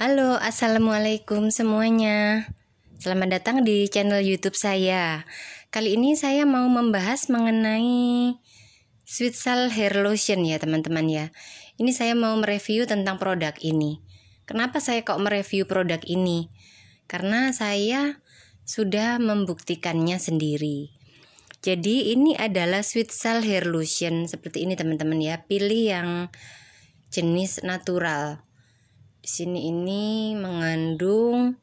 Halo, assalamualaikum semuanya. Selamat datang di channel YouTube saya. Kali ini saya mau membahas mengenai Sweet Sal Hair Lotion ya teman-teman ya. Ini saya mau mereview tentang produk ini. Kenapa saya kok mereview produk ini? Karena saya sudah membuktikannya sendiri. Jadi ini adalah Sweet Sal Hair Lotion seperti ini teman-teman ya. Pilih yang jenis natural sini ini mengandung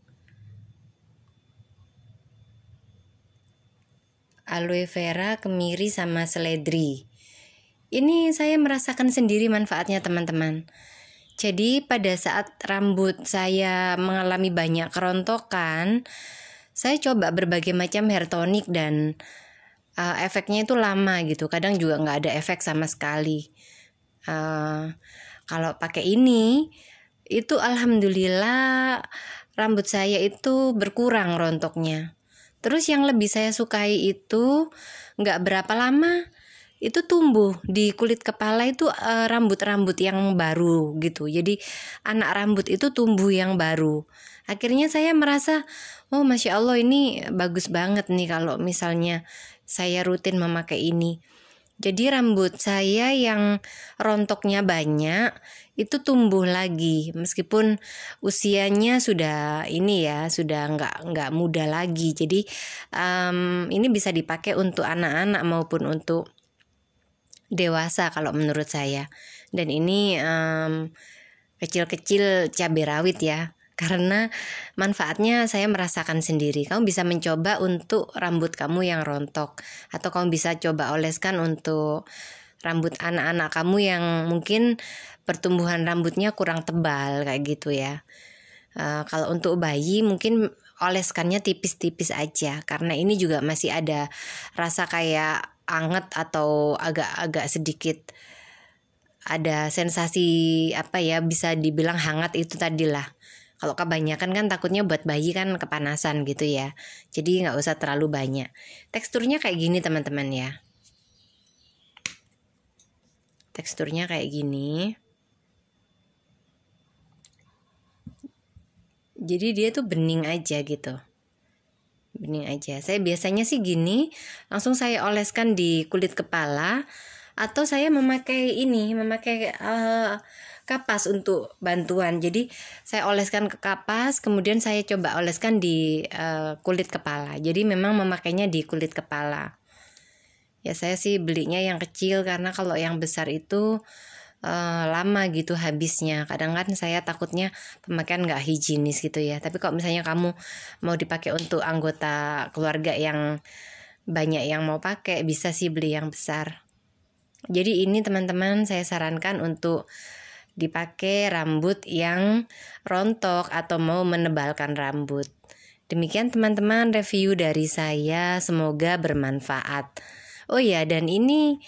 aloe vera, kemiri sama seledri. Ini saya merasakan sendiri manfaatnya teman-teman. Jadi pada saat rambut saya mengalami banyak kerontokan, saya coba berbagai macam hair tonic dan uh, efeknya itu lama gitu. Kadang juga nggak ada efek sama sekali. Uh, kalau pakai ini itu alhamdulillah rambut saya itu berkurang rontoknya. Terus yang lebih saya sukai itu nggak berapa lama itu tumbuh di kulit kepala itu eh, rambut-rambut yang baru gitu. Jadi anak rambut itu tumbuh yang baru. Akhirnya saya merasa, oh masya Allah ini bagus banget nih kalau misalnya saya rutin memakai ini. Jadi rambut saya yang rontoknya banyak itu tumbuh lagi meskipun usianya sudah ini ya sudah nggak nggak muda lagi. Jadi um, ini bisa dipakai untuk anak-anak maupun untuk dewasa kalau menurut saya. Dan ini um, kecil-kecil cabai rawit ya karena manfaatnya saya merasakan sendiri. Kamu bisa mencoba untuk rambut kamu yang rontok atau kamu bisa coba oleskan untuk rambut anak-anak kamu yang mungkin pertumbuhan rambutnya kurang tebal kayak gitu ya. Uh, kalau untuk bayi mungkin oleskannya tipis-tipis aja karena ini juga masih ada rasa kayak anget atau agak-agak sedikit ada sensasi apa ya bisa dibilang hangat itu tadi lah kalau kebanyakan kan takutnya buat bayi kan kepanasan gitu ya. Jadi nggak usah terlalu banyak. Teksturnya kayak gini teman-teman ya. Teksturnya kayak gini. Jadi dia tuh bening aja gitu. Bening aja. Saya biasanya sih gini, langsung saya oleskan di kulit kepala atau saya memakai ini, memakai uh, kapas untuk bantuan. Jadi saya oleskan ke kapas, kemudian saya coba oleskan di uh, kulit kepala. Jadi memang memakainya di kulit kepala. Ya saya sih belinya yang kecil karena kalau yang besar itu uh, lama gitu habisnya. Kadang kan saya takutnya pemakaian nggak higienis gitu ya. Tapi kalau misalnya kamu mau dipakai untuk anggota keluarga yang banyak yang mau pakai, bisa sih beli yang besar. Jadi ini teman-teman saya sarankan untuk dipakai rambut yang rontok atau mau menebalkan rambut. Demikian teman-teman review dari saya, semoga bermanfaat. Oh ya, dan ini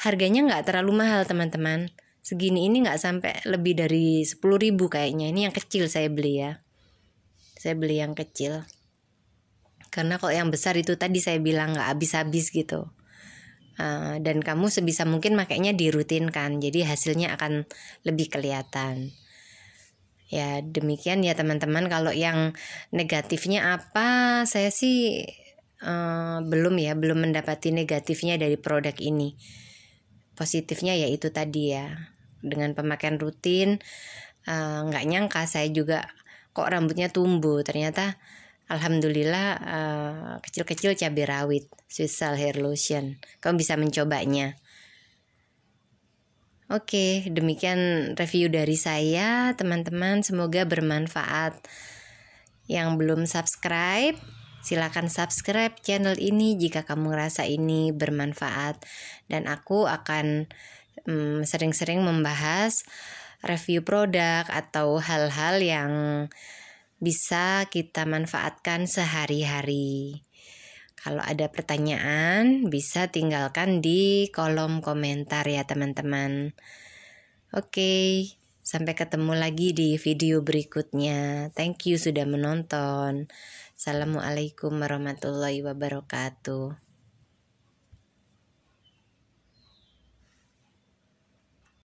harganya nggak terlalu mahal teman-teman. Segini ini nggak sampai lebih dari 10 ribu kayaknya. Ini yang kecil saya beli ya. Saya beli yang kecil. Karena kalau yang besar itu tadi saya bilang nggak habis-habis gitu uh, dan kamu sebisa mungkin makainya dirutinkan jadi hasilnya akan lebih kelihatan ya demikian ya teman-teman kalau yang negatifnya apa saya sih uh, belum ya belum mendapati negatifnya dari produk ini positifnya ya itu tadi ya dengan pemakaian rutin eh, nggak uh, nyangka saya juga kok rambutnya tumbuh ternyata Alhamdulillah kecil eh, kecil-kecil cabai rawit Swissal Hair Lotion. Kamu bisa mencobanya. Oke, okay, demikian review dari saya, teman-teman. Semoga bermanfaat. Yang belum subscribe, silakan subscribe channel ini jika kamu ngerasa ini bermanfaat. Dan aku akan sering mm, sering-sering membahas review produk atau hal-hal yang bisa kita manfaatkan sehari-hari. Kalau ada pertanyaan, bisa tinggalkan di kolom komentar ya, teman-teman. Oke, sampai ketemu lagi di video berikutnya. Thank you sudah menonton. Assalamualaikum warahmatullahi wabarakatuh.